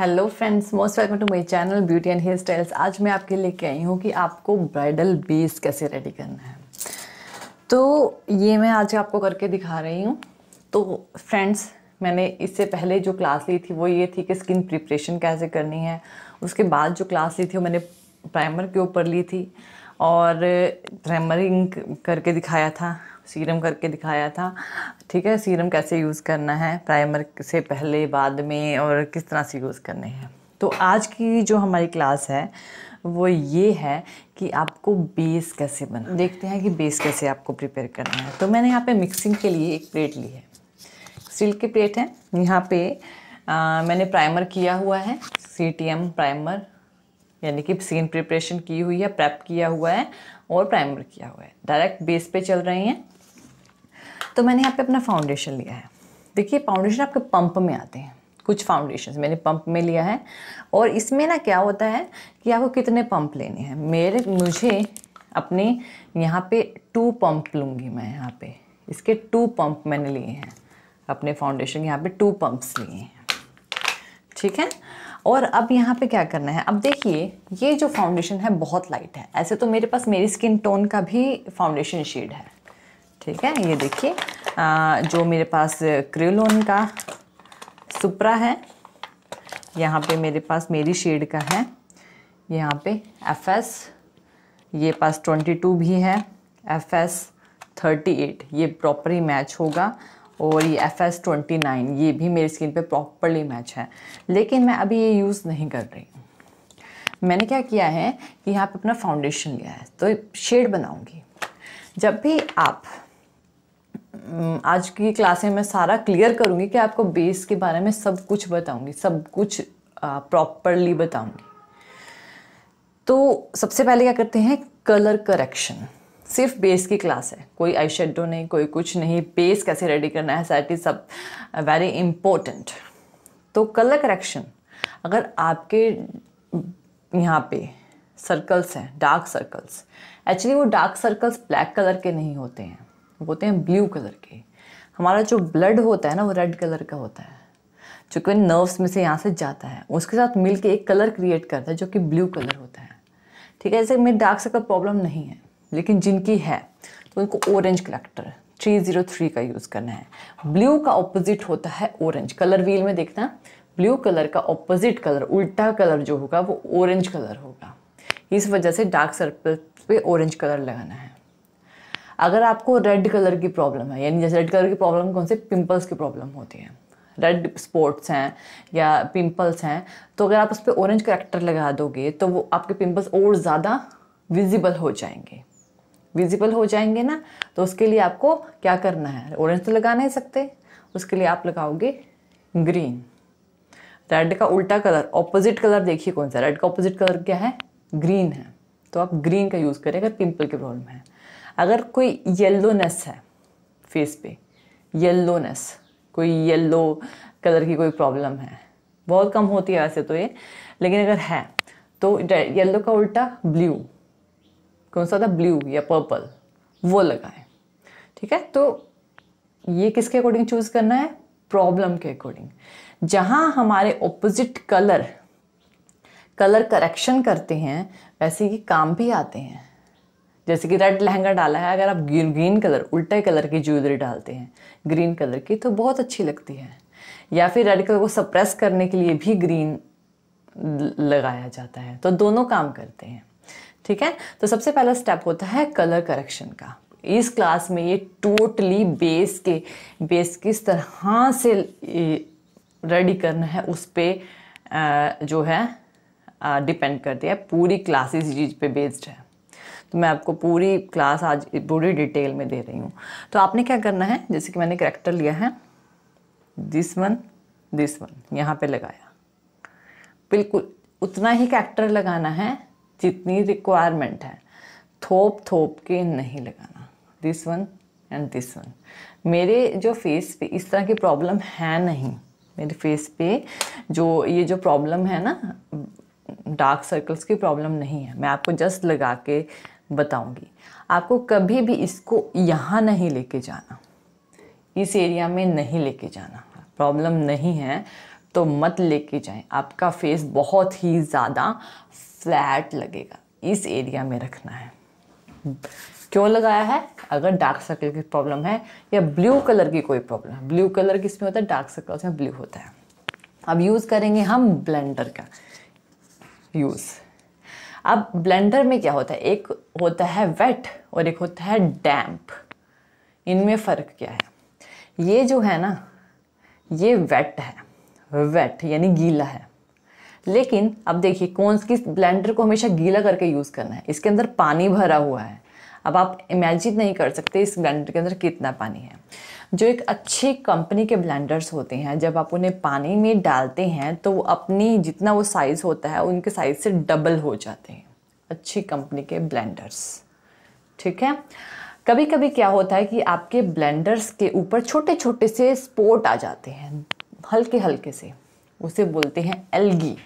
hello friends most welcome to my channel beauty and hair styles आज मैं आपके लेके आई हूँ कि आपको ब्राइडल बेस कैसे रेडी करना है तो ये मैं आज आपको करके दिखा रही हूँ तो फ्रेंड्स मैंने इससे पहले जो क्लास ली थी वो ये थी कि स्किन प्रिपरेशन कैसे करनी है उसके बाद जो क्लास ली थी वो मैंने प्राइमर के ऊपर ली थी और प्राइमरिंग uh, करके दिखाया था सीरम करके दिखाया था ठीक है सीरम कैसे यूज़ करना है प्राइमर से पहले बाद में और किस तरह से यूज़ करने हैं तो आज की जो हमारी क्लास है वो ये है कि आपको बेस कैसे बना देखते हैं कि बेस कैसे आपको प्रिपेयर करना है तो मैंने यहाँ पे मिक्सिंग के लिए एक प्लेट ली है स्टील की प्लेट है यहाँ पे आ, मैंने प्राइमर किया हुआ है सी प्राइमर यानी कि सीन प्रिपरेशन की हुई है प्रेप किया हुआ है और प्राइमर किया हुआ है डायरेक्ट बेस पे चल रही हैं तो मैंने यहाँ पे अपना फाउंडेशन लिया है देखिए फाउंडेशन आपके पंप में आते हैं कुछ फाउंडेशन मैंने पंप में लिया है और इसमें ना क्या होता है कि आपको कितने पंप लेने हैं मेरे मुझे अपने यहाँ पे टू पंप लूँगी मैं यहाँ पे इसके टू पंप मैंने लिए हैं अपने फाउंडेशन यहाँ पे टू पंप्स लिए हैं ठीक है और अब यहाँ पे क्या करना है अब देखिए ये जो फाउंडेशन है बहुत लाइट है ऐसे तो मेरे पास मेरी स्किन टोन का भी फाउंडेशन शेड है ठीक है ये देखिए जो मेरे पास क्रिलोन का सुप्रा है यहाँ पे मेरे पास मेरी शेड का है यहाँ पे एफ एस ये पास ट्वेंटी टू भी है एफ एस थर्टी एट ये प्रॉपरली मैच होगा और ये एफ एस ट्वेंटी नाइन ये भी मेरी स्किन पे प्रॉपरली मैच है लेकिन मैं अभी ये यूज़ नहीं कर रही मैंने क्या किया है कि यहाँ पे अपना फाउंडेशन लिया है तो शेड बनाऊँगी जब भी आप आज की क्लास में मैं सारा क्लियर करूँगी कि आपको बेस के बारे में सब कुछ बताऊँगी सब कुछ प्रॉपरली बताऊँगी तो सबसे पहले क्या करते हैं कलर करेक्शन सिर्फ बेस की क्लास है कोई आई शेडो नहीं कोई कुछ नहीं बेस कैसे रेडी करना है सैट इज़ सब वेरी इम्पोर्टेंट तो कलर करेक्शन अगर आपके यहाँ पे सर्कल्स हैं डार्क सर्कल्स एक्चुअली वो डार्क सर्कल्स ब्लैक कलर के नहीं होते हैं होते हैं ब्लू कलर के हमारा जो ब्लड होता है ना वो रेड कलर का होता है जो कि नर्व्स में से यहाँ से जाता है उसके साथ मिल के एक कलर क्रिएट करता है जो कि ब्लू कलर होता है ठीक है ऐसे में डार्क सर्कल प्रॉब्लम नहीं है लेकिन जिनकी है तो उनको orange corrector three zero three का यूज़ करना है ब्लू का ऑपोजिट होता है ऑरेंज कलर व्हील में देखना ब्लू कलर का ऑपोजिट कलर उल्टा कलर जो होगा वो ऑरेंज कलर होगा इस वजह से डार्क सर्कल पे ऑरेंज कलर लगाना है अगर आपको रेड कलर की प्रॉब्लम है यानी जैसे रेड कलर की प्रॉब्लम कौन से पिंपल्स की प्रॉब्लम होती है रेड स्पॉट्स हैं या पिंपल्स हैं तो अगर आप उस पर ऑरेंज करेक्टर लगा दोगे तो वो आपके पिंपल्स और ज़्यादा विजिबल हो जाएंगे विजिबल हो जाएंगे ना तो उसके लिए आपको क्या करना है ऑरेंज तो लगा नहीं सकते उसके लिए आप लगाओगे ग्रीन रेड का उल्टा कलर ऑपोजिट कलर देखिए कौन सा रेड का ऑपोजिट कलर क्या है ग्रीन है तो आप ग्रीन का यूज़ करें अगर पिंपल की प्रॉब्लम है अगर कोई येल्लोनेस है फेस पे येल्लोनेस कोई येल्लो कलर की कोई प्रॉब्लम है बहुत कम होती है वैसे तो ये लेकिन अगर है तो येल्लो का उल्टा ब्लू कौन सा था ब्लू या पर्पल वो लगाएं ठीक है तो ये किसके अकॉर्डिंग चूज़ करना है प्रॉब्लम के अकॉर्डिंग जहाँ हमारे ऑपोजिट कलर कलर करेक्शन करते हैं वैसे ये काम भी आते हैं जैसे कि रेड लहंगा डाला है अगर आप ग्रीन कलर उल्टे कलर की ज्वेलरी डालते हैं ग्रीन कलर की तो बहुत अच्छी लगती है या फिर रेड कलर को सप्रेस करने के लिए भी ग्रीन लगाया जाता है तो दोनों काम करते हैं ठीक है तो सबसे पहला स्टेप होता है कलर करेक्शन का इस क्लास में ये टोटली बेस के बेस किस तरह से रेडी करना है उस पर जो है डिपेंड करती है पूरी क्लासेस चीज़ पे बेस्ड है तो मैं आपको पूरी क्लास आज पूरी डिटेल में दे रही हूँ तो आपने क्या करना है जैसे कि मैंने करेक्टर लिया है दिस वन दिस वन यहाँ पे लगाया बिल्कुल उतना ही कैरेक्टर लगाना है जितनी रिक्वायरमेंट है थोप थोप के नहीं लगाना this one and this one मेरे जो फेस पे इस तरह की प्रॉब्लम है नहीं मेरे फेस पे जो ये जो प्रॉब्लम है ना डार्क सर्कल्स की प्रॉब्लम नहीं है मैं आपको जस्ट लगा के बताऊंगी आपको कभी भी इसको यहाँ नहीं लेके जाना इस एरिया में नहीं लेके जाना प्रॉब्लम नहीं है तो मत लेके जाएं आपका फेस बहुत ही ज़्यादा फ्लैट लगेगा इस एरिया में रखना है क्यों लगाया है अगर डार्क सर्कल की प्रॉब्लम है या ब्लू कलर की कोई प्रॉब्लम है ब्लू कलर किस में होता है डार्क सर्कल्स में ब्लू होता है अब यूज़ करेंगे हम ब्लेंडर का यूज़ अब ब्लेंडर में क्या होता है एक होता है वेट और एक होता है डैम्प इनमें फ़र्क क्या है ये जो है ना ये वेट है वेट यानी गीला है लेकिन अब देखिए कौन किस ब्लेंडर को हमेशा गीला करके यूज़ करना है इसके अंदर पानी भरा हुआ है अब आप इमेजिन नहीं कर सकते इस ब्लेंडर के अंदर कितना पानी है जो एक अच्छी कंपनी के ब्लेंडर्स होते हैं जब आप उन्हें पानी में डालते हैं तो वो अपनी जितना वो साइज़ होता है उनके साइज़ से डबल हो जाते हैं अच्छी कंपनी के ब्लेंडर्स ठीक है कभी कभी क्या होता है कि आपके ब्लेंडर्स के ऊपर छोटे छोटे से स्पोर्ट आ जाते हैं हल्के हल्के से उसे बोलते हैं एल्गी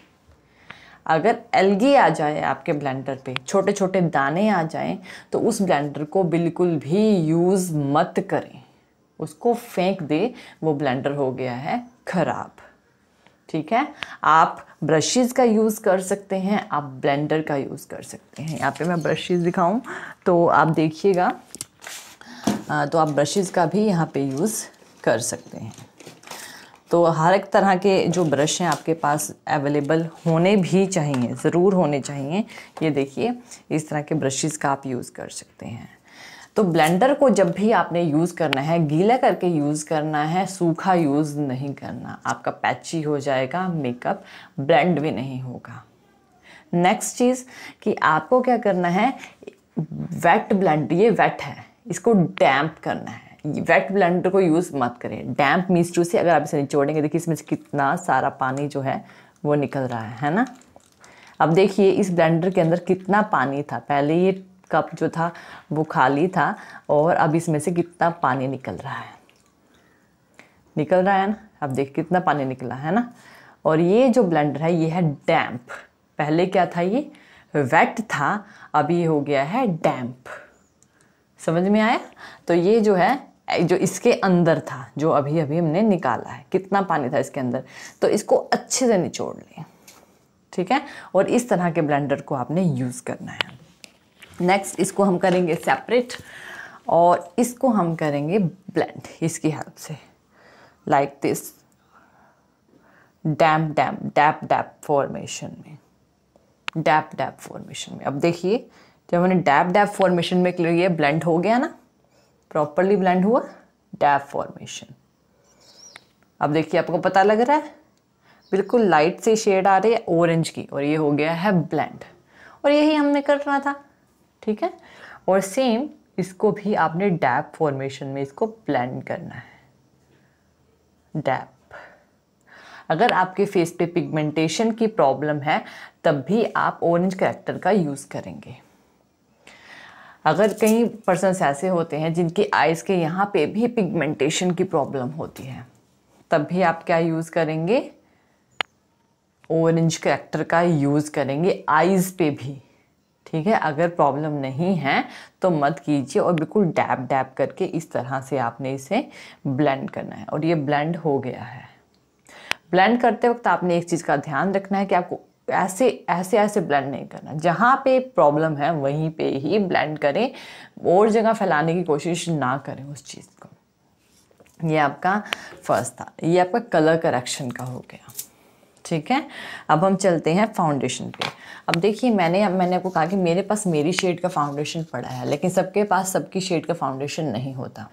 अगर एलगी आ जाए आपके ब्लेंडर पे छोटे छोटे दाने आ जाएं तो उस ब्लेंडर को बिल्कुल भी यूज़ मत करें उसको फेंक दे वो ब्लेंडर हो गया है ख़राब ठीक है आप ब्रशेज़ का यूज़ कर सकते हैं आप ब्लेंडर का यूज़ कर सकते हैं यहाँ पे मैं ब्रशेज़ दिखाऊं तो आप देखिएगा तो आप ब्रशेज़ का भी यहाँ पे यूज़ कर सकते हैं तो हर एक तरह के जो ब्रश हैं आपके पास अवेलेबल होने भी चाहिए ज़रूर होने चाहिए ये देखिए इस तरह के ब्रशेज़ का आप यूज़ कर सकते हैं तो ब्लेंडर को जब भी आपने यूज़ करना है गीला करके यूज़ करना है सूखा यूज़ नहीं करना आपका पैची हो जाएगा मेकअप ब्लेंड भी नहीं होगा नेक्स्ट चीज़ कि आपको क्या करना है वेट ब्लेंड ये वेट है इसको डैम्प करना है वेट ब्लेंडर को यूज़ मत करें डैम्प मीस टू से अगर आप इसे निचोड़ेंगे देखिए इसमें से कितना सारा पानी जो है वो निकल रहा है है ना अब देखिए इस ब्लेंडर के अंदर कितना पानी था पहले ये कप जो था वो खाली था और अब इसमें से कितना पानी निकल रहा है निकल रहा है ना अब देख कितना पानी निकला है ना और ये जो ब्लेंडर है ये है डैम्प पहले क्या था ये वेट था अब ये हो गया है डैम्प समझ में आया तो ये जो है जो इसके अंदर था जो अभी अभी हमने निकाला है कितना पानी था इसके अंदर तो इसको अच्छे से निचोड़ लें ठीक है और इस तरह के ब्लेंडर को आपने यूज़ करना है नेक्स्ट इसको हम करेंगे सेपरेट और इसको हम करेंगे ब्लेंड इसकी हेल्प से like this dab dab dab dab formation में डैप डैप फॉर्मेशन में अब देखिए जब मैंने डैप डैप फॉर्मेशन में क्लियर किया ब्लेंड हो गया ना प्रॉपरली ब्लेंड हुआ डैप फॉर्मेशन अब देखिए आपको पता लग रहा है बिल्कुल लाइट से शेड आ रही है ऑरेंज की और ये हो गया है ब्लेंड और यही हमने करना था ठीक है और सेम इसको भी आपने डैप फॉर्मेशन में इसको प्लान करना है डैप अगर आपके फेस पे पिगमेंटेशन की प्रॉब्लम है तब भी आप ऑरेंज करेक्टर का यूज़ करेंगे अगर कई पर्सन ऐसे होते हैं जिनकी आइज़ के यहाँ पे भी पिगमेंटेशन की प्रॉब्लम होती है तब भी आप क्या यूज़ करेंगे ऑरेंज करेक्टर का यूज़ करेंगे आइज़ पे भी ठीक है अगर प्रॉब्लम नहीं है तो मत कीजिए और बिल्कुल डैप डैप करके इस तरह से आपने इसे ब्लेंड करना है और ये ब्लेंड हो गया है ब्लेंड करते वक्त आपने एक चीज़ का ध्यान रखना है कि आपको ऐसे ऐसे ऐसे ब्लेंड नहीं करना जहाँ पे प्रॉब्लम है वहीं पे ही ब्लेंड करें और जगह फैलाने की कोशिश ना करें उस चीज़ को ये आपका फर्स्ट था ये आपका कलर करेक्शन का हो गया ठीक है अब हम चलते हैं फाउंडेशन पे अब देखिए मैंने अब मैंने आपको कहा कि मेरे पास मेरी शेड का फाउंडेशन पड़ा है लेकिन सबके पास सबकी शेड का फाउंडेशन नहीं होता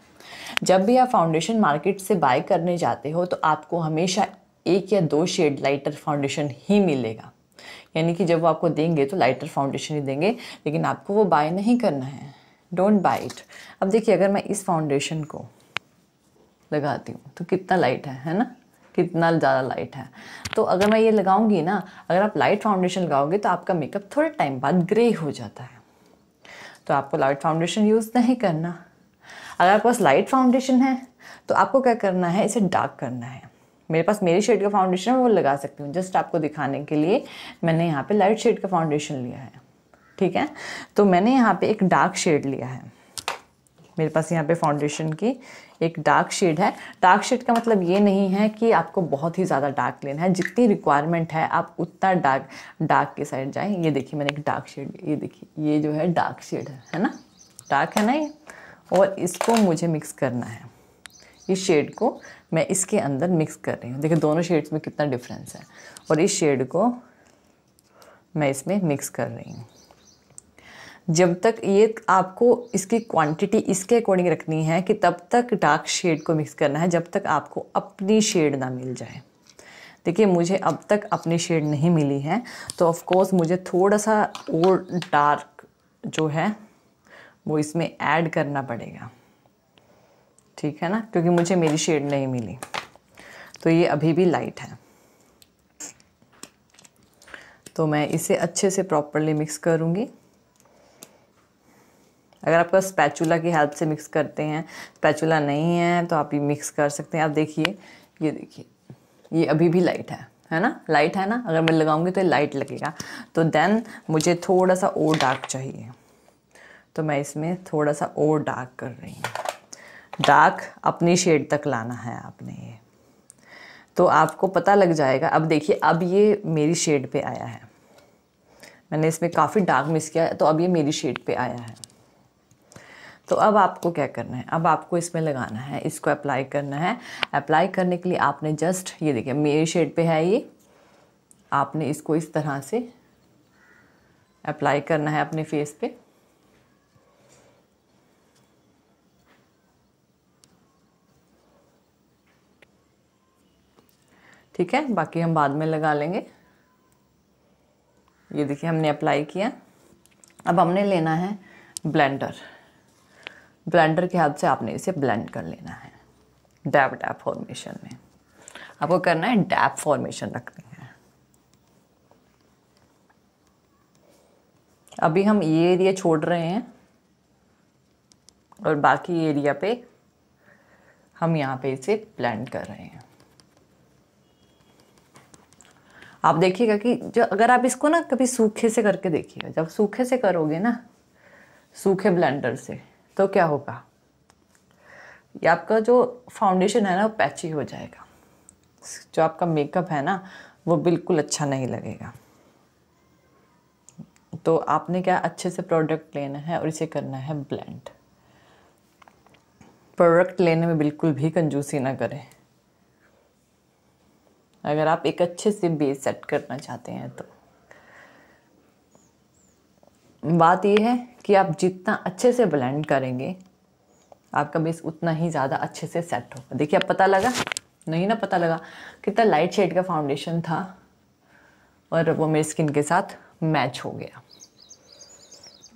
जब भी आप फाउंडेशन मार्केट से बाय करने जाते हो तो आपको हमेशा एक या दो शेड लाइटर फाउंडेशन ही मिलेगा यानी कि जब वो आपको देंगे तो लाइटर फाउंडेशन ही देंगे लेकिन आपको वो बाय नहीं करना है डोंट बाई इट अब देखिए अगर मैं इस फाउंडेशन को लगाती हूँ तो कितना लाइट है है ना कितना ज़्यादा लाइट है तो अगर मैं ये लगाऊंगी ना अगर आप लाइट फाउंडेशन लगाओगे तो आपका मेकअप थोड़े टाइम बाद ग्रे हो जाता है तो आपको लाइट फाउंडेशन यूज़ नहीं करना अगर आपके पास लाइट फाउंडेशन है तो आपको क्या करना है इसे डार्क करना है मेरे पास मेरी शेड का फाउंडेशन है वो लगा सकती हूँ जस्ट आपको दिखाने के लिए मैंने यहाँ पे लाइट शेड का फाउंडेशन लिया है ठीक है तो मैंने यहाँ पे एक डार्क शेड लिया है मेरे पास यहाँ पे फाउंडेशन की एक डार्क शेड है डार्क शेड का मतलब ये नहीं है कि आपको बहुत ही ज़्यादा डार्क लेना है जितनी रिक्वायरमेंट है आप उतना डार्क डार्क के साइड जाएँ ये देखिए मैंने एक डार्क शेड ये देखिए ये जो है डार्क शेड है है ना डार्क है ना ये और इसको मुझे मिक्स करना है इस शेड को मैं इसके अंदर मिक्स कर रही हूँ देखिए दोनों शेड्स में कितना डिफरेंस है और इस शेड को मैं इसमें मिक्स कर रही हूँ जब तक ये आपको इसकी क्वांटिटी इसके अकॉर्डिंग रखनी है कि तब तक डार्क शेड को मिक्स करना है जब तक आपको अपनी शेड ना मिल जाए देखिए मुझे अब तक अपनी शेड नहीं मिली है तो ऑफ़ कोर्स मुझे थोड़ा सा और डार्क जो है वो इसमें ऐड करना पड़ेगा ठीक है ना क्योंकि मुझे मेरी शेड नहीं मिली तो ये अभी भी लाइट है तो मैं इसे अच्छे से प्रॉपरली मिक्स करूँगी अगर आपका स्पैचुला की हेल्प से मिक्स करते हैं स्पैचुला नहीं है तो आप ये मिक्स कर सकते हैं आप देखिए ये देखिए ये अभी भी लाइट है है ना लाइट है ना अगर मैं लगाऊंगी तो लाइट लगेगा तो देन मुझे थोड़ा सा और डार्क चाहिए तो मैं इसमें थोड़ा सा और डार्क कर रही हूँ डार्क अपनी शेड तक लाना है आपने ये तो आपको पता लग जाएगा अब देखिए अब ये मेरी शेड पे आया है मैंने इसमें काफ़ी डार्क मिस किया तो अब ये मेरी शेड पे आया है तो अब आपको क्या करना है अब आपको इसमें लगाना है इसको अप्लाई करना है अप्लाई करने के लिए आपने जस्ट ये देखिए मेरे शेड पे है ये आपने इसको इस तरह से अप्लाई करना है अपने फेस पे ठीक है बाकी हम बाद में लगा लेंगे ये देखिए हमने अप्लाई किया अब हमने लेना है ब्लेंडर ब्लेंडर के हाथ से आपने इसे ब्लेंड कर लेना है डैप डैप फॉर्मेशन में आपको करना है डैप फॉर्मेशन रखनी है अभी हम ये एरिया छोड़ रहे हैं और बाकी एरिया पे हम यहाँ पे इसे ब्लेंड कर रहे हैं आप देखिएगा कि जो अगर आप इसको ना कभी सूखे से करके देखिएगा जब सूखे से करोगे ना सूखे ब्लेंडर से तो क्या होगा ये आपका जो फाउंडेशन है ना वो पैची हो जाएगा जो आपका मेकअप है ना वो बिल्कुल अच्छा नहीं लगेगा तो आपने क्या अच्छे से प्रोडक्ट लेना है और इसे करना है ब्लेंड प्रोडक्ट लेने में बिल्कुल भी कंजूसी ना करें अगर आप एक अच्छे से बेस सेट करना चाहते हैं तो बात यह है कि आप जितना अच्छे से ब्लेंड करेंगे आपका बेस उतना ही ज़्यादा अच्छे से सेट होगा देखिए अब पता लगा नहीं ना पता लगा कितना लाइट शेड का फाउंडेशन था और वो मेरी स्किन के साथ मैच हो गया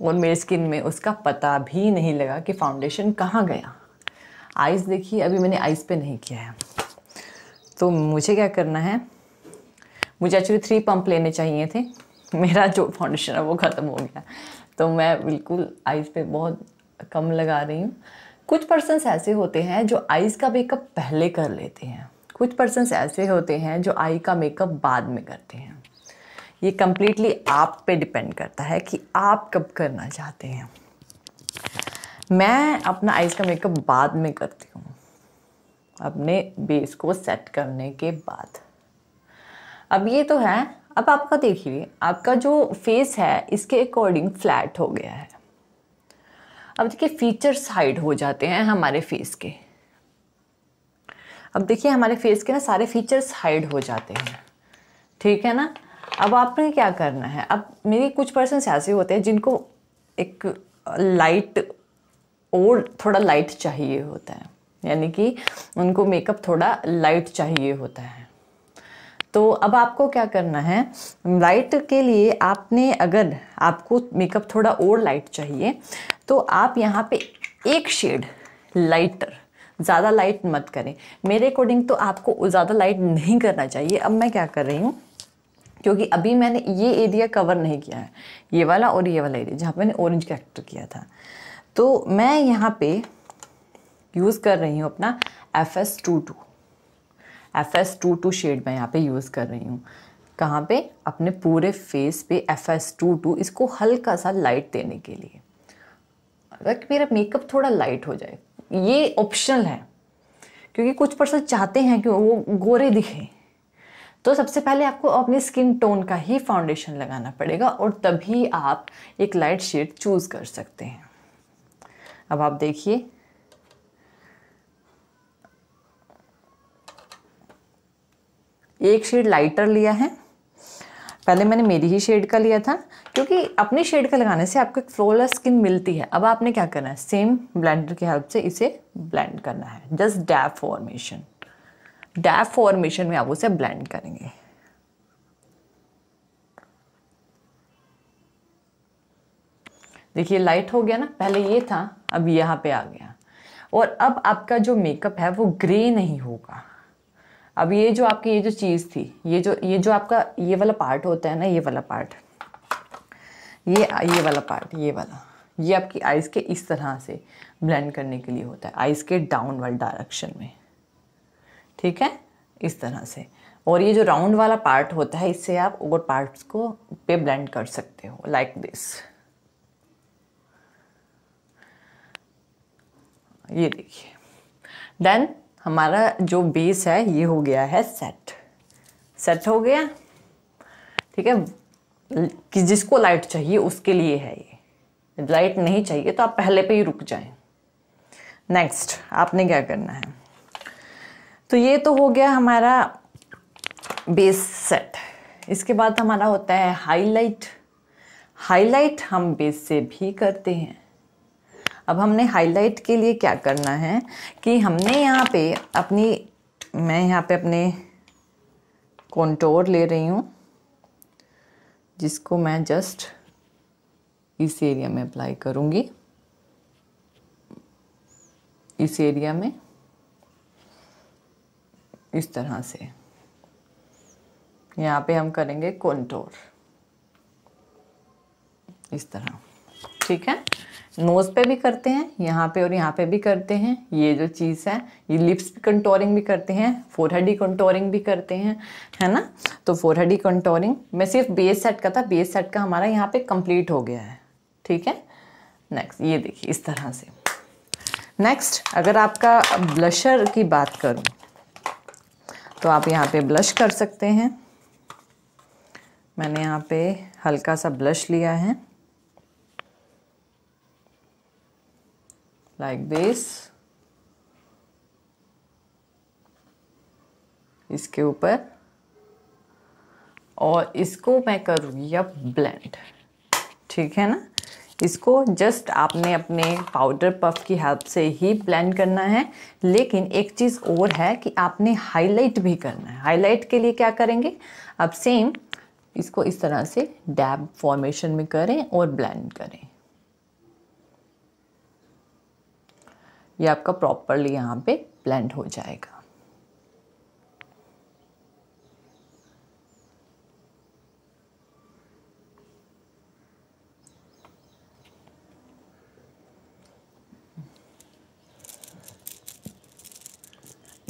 और मेरी स्किन में उसका पता भी नहीं लगा कि फाउंडेशन कहाँ गया आइज़ देखिए अभी मैंने आइज़ पे नहीं किया है तो मुझे क्या करना है मुझे एक्चुअली थ्री पंप लेने चाहिए थे मेरा जो फाउंडेशन है वो ख़त्म हो गया तो मैं बिल्कुल आइज़ पे बहुत कम लगा रही हूँ कुछ पर्सनस ऐसे होते हैं जो आइज़ का मेकअप पहले कर लेते हैं कुछ पर्सनस ऐसे होते हैं जो आई का मेकअप बाद में करते हैं ये कम्प्लीटली आप पे डिपेंड करता है कि आप कब करना चाहते हैं मैं अपना आइज़ का मेकअप बाद में करती हूँ अपने बेस को सेट करने के बाद अब ये तो है अब आपका देखिए आपका जो फेस है इसके अकॉर्डिंग फ्लैट हो गया है अब देखिए फीचर्स हाइड हो जाते हैं हमारे फेस के अब देखिए हमारे फेस के ना सारे फीचर्स हाइड हो जाते हैं ठीक है ना अब आपने क्या करना है अब मेरे कुछ पर्सन ऐसे होते हैं जिनको एक लाइट और थोड़ा लाइट चाहिए होता है यानी कि उनको मेकअप थोड़ा लाइट चाहिए होता है तो अब आपको क्या करना है लाइट के लिए आपने अगर आपको मेकअप थोड़ा और लाइट चाहिए तो आप यहाँ पे एक शेड लाइटर ज़्यादा लाइट मत करें मेरे अकॉर्डिंग तो आपको ज़्यादा लाइट नहीं करना चाहिए अब मैं क्या कर रही हूँ क्योंकि अभी मैंने ये एरिया कवर नहीं किया है ये वाला और ये वाला एरिया जहाँ पर मैंने ऑरेंज करेक्टर किया था तो मैं यहाँ पे यूज़ कर रही हूँ अपना F S two two F S two two shade मैं यहाँ पे यूज़ कर रही हूँ कहाँ पे अपने पूरे फेस पे एफ एस टू टू इसको हल्का सा लाइट देने के लिए अगर मेरा मेकअप थोड़ा लाइट हो जाए ये ऑप्शनल है क्योंकि कुछ पर्सन चाहते हैं कि वो गोरे दिखें तो सबसे पहले आपको अपने स्किन टोन का ही फाउंडेशन लगाना पड़ेगा और तभी आप एक लाइट शेड चूज़ कर सकते हैं अब आप देखिए एक शेड लाइटर लिया है पहले मैंने मेरी ही शेड का लिया था क्योंकि अपने शेड का लगाने से आपको एक फ्लोलेस स्किन मिलती है अब आपने क्या करना है सेम ब्लेंडर की हेल्प से इसे ब्लेंड करना है just dab formation dab formation में आप उसे ब्लेंड करेंगे देखिए लाइट हो गया ना पहले ये था अब यहाँ पे आ गया और अब आपका जो मेकअप है वो ग्रे नहीं होगा अब ये जो आपकी ये जो चीज़ थी ये जो ये जो आपका ये वाला पार्ट होता है ना ये वाला पार्ट ये ये वाला पार्ट ये वाला ये आपकी आइज़ के इस तरह से ब्लेंड करने के लिए होता है आइज़ के डाउन वाले डायरेक्शन में ठीक है इस तरह से और ये जो राउंड वाला पार्ट होता है इससे आप और पार्ट्स को पे ब्लेंड कर सकते हो लाइक दिस ये देखिए देन हमारा जो बेस है ये हो गया है सेट सेट हो गया ठीक है कि जिसको लाइट चाहिए उसके लिए है ये लाइट नहीं चाहिए तो आप पहले पे ही रुक जाएं नेक्स्ट आपने क्या करना है तो ये तो हो गया हमारा बेस सेट इसके बाद हमारा होता है हाईलाइट हाईलाइट हम बेस से भी करते हैं अब हमने हाईलाइट के लिए क्या करना है कि हमने यहाँ पे अपनी मैं यहाँ पे अपने कॉन्टोर ले रही हूँ जिसको मैं जस्ट इस एरिया में अप्लाई करूँगी इस एरिया में इस तरह से यहाँ पे हम करेंगे कॉन्टोर इस तरह ठीक है नोज़ पे भी करते हैं यहाँ पे और यहाँ पे भी करते हैं ये जो चीज़ है ये लिप्स कंटोरिंग भी करते हैं फोर हडी कंटोरिंग भी करते हैं है ना तो फोर हडी कंटोरिंग मैं सिर्फ बेस सेट का था बेस सेट का हमारा यहाँ पे कंप्लीट हो गया है ठीक है नेक्स्ट ये देखिए इस तरह से नेक्स्ट अगर आपका ब्लशर की बात करूँ तो आप यहाँ पे ब्लश कर सकते हैं मैंने यहाँ पे हल्का सा ब्लश लिया है like this इसके ऊपर और इसको मैं करूँगी अब ब्लेंड ठीक है ना इसको जस्ट आपने अपने पाउडर पफ की हेल्प से ही ब्लेंड करना है लेकिन एक चीज़ और है कि आपने हाईलाइट भी करना है हाईलाइट के लिए क्या करेंगे अब सेम इसको इस तरह से डैब फॉर्मेशन में करें और ब्लेंड करें ये आपका प्रॉपरली यहाँ पे ब्लेंड हो जाएगा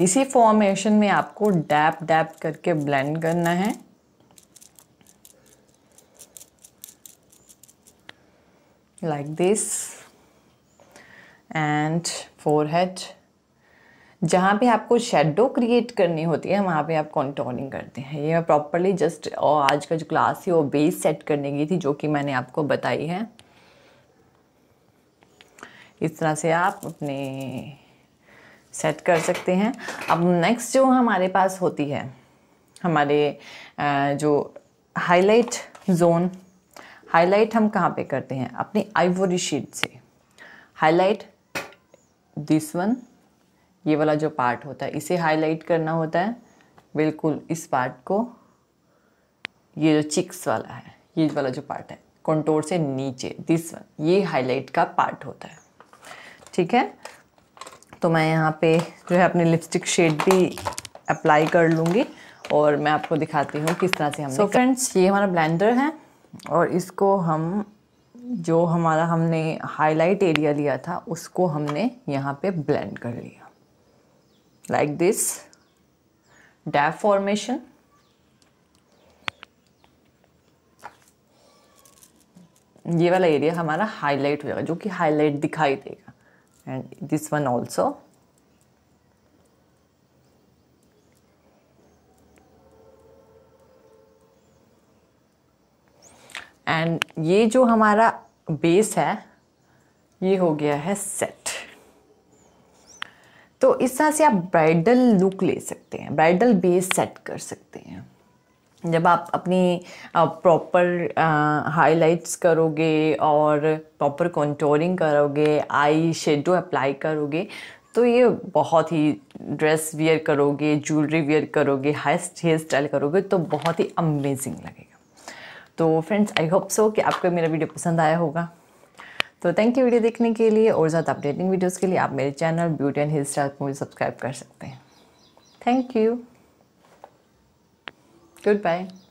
इसी फॉर्मेशन में आपको डैप डैप करके ब्लेंड करना है like दिस एंड फोरहेड जहाँ पे आपको शेडो क्रिएट करनी होती है वहाँ पे आप कॉन्टोनिंग करते हैं ये प्रॉपरली जस्ट और आज का जो क्लास है वो बेस सेट करने की थी जो कि मैंने आपको बताई है इस तरह से आप अपने सेट कर सकते हैं अब नेक्स्ट जो हमारे पास होती है हमारे जो हाईलाइट जोन हाईलाइट हम कहाँ पे करते हैं अपनी आइवोरी शीट से हाईलाइट दिस वन ये वाला जो पार्ट होता है इसे हाईलाइट करना होता है बिल्कुल इस पार्ट को ये जो चिक्स वाला है ये वाला जो पार्ट है कंटोर से नीचे दिस वन ये हाईलाइट का पार्ट होता है ठीक है तो मैं यहाँ पे जो है अपने लिपस्टिक शेड भी अप्लाई कर लूँगी और मैं आपको दिखाती हूँ किस तरह से हम सो so फ्रेंड्स ये हमारा ब्लेंडर है और इसको हम जो हमारा हमने हाईलाइट एरिया लिया था उसको हमने यहाँ पे ब्लेंड कर लिया लाइक दिस डैप फॉर्मेशन ये वाला एरिया हमारा हाईलाइट होगा जो कि हाईलाइट दिखाई देगा and this one also and ये जो हमारा बेस है ये हो गया है सेट तो इस तरह से आप ब्राइडल लुक ले सकते हैं ब्राइडल बेस सेट कर सकते हैं जब आप अपनी प्रॉपर हाइलाइट्स करोगे और प्रॉपर कॉन्टोरिंग करोगे आई शेडो अप्लाई करोगे तो ये बहुत ही ड्रेस वियर करोगे ज्वेलरी वियर करोगे हेयर स्टाइल करोगे तो बहुत ही अमेजिंग लगेगा तो फ्रेंड्स आई होप सो कि आपको मेरा वीडियो पसंद आया होगा तो थैंक यू वीडियो देखने के लिए और ज़्यादा अपडेटिंग वीडियोज़ के लिए आप मेरे channel beauty and hair style को सब्सक्राइब कर सकते हैं थैंक यू गुड बाय